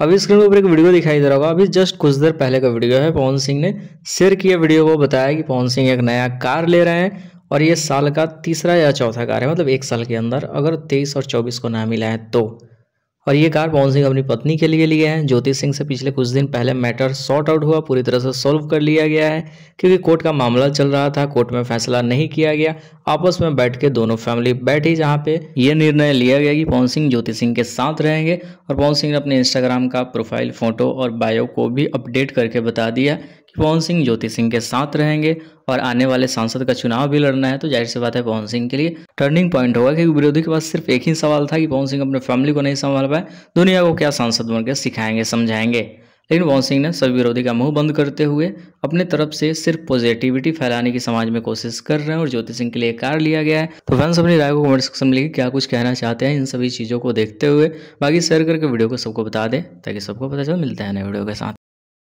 अभी स्क्रीन के ऊपर एक वीडियो दिखाई दे रहा होगा अभी जस्ट कुछ देर पहले का वीडियो है पवन सिंह ने शेयर किया वीडियो को बताया कि पवन सिंह एक नया कार ले रहे हैं और ये साल का तीसरा या चौथा कार है मतलब एक साल के अंदर अगर तेईस और चौबीस को ना मिला है तो और ये कार पवन सिंह अपनी पत्नी के लिए लिए हैं ज्योति सिंह से पिछले कुछ दिन पहले मैटर सॉर्ट आउट हुआ पूरी तरह से सॉल्व कर लिया गया है क्योंकि कोर्ट का मामला चल रहा था कोर्ट में फैसला नहीं किया गया आपस में बैठ के दोनों फैमिली बैठी जहाँ पे ये निर्णय लिया गया कि पवन सिंह ज्योति सिंह के साथ रहेंगे और पवन सिंह ने अपने इंस्टाग्राम का प्रोफाइल फोटो और बायो को भी अपडेट करके बता दिया पवन सिंह ज्योति सिंह के साथ रहेंगे और आने वाले सांसद का चुनाव भी लड़ना है तो जाहिर सी बात है पवन सिंह के लिए टर्निंग पॉइंट होगा क्योंकि विरोधी के पास सिर्फ एक ही सवाल था कि पवन सिंह अपने फैमिली को नहीं संभाल पाए दुनिया को क्या सांसद बनकर सिखाएंगे समझाएंगे लेकिन पवन सिंह ने सभी विरोधी का मुंह बंद करते हुए अपने तरफ से सिर्फ पॉजिटिविटी फैलाने की समाज में कोशिश कर रहे हैं और ज्योति सिंह के लिए कार लिया गया है तो फैंस अपनी राय को कमेंट सेक्शन में लिखे क्या कुछ कहना चाहते हैं इन सभी चीज़ों को देखते हुए बाकी शेयर करके वीडियो को सबको बता दें ताकि सबको पता चल मिलता है नए वीडियो के साथ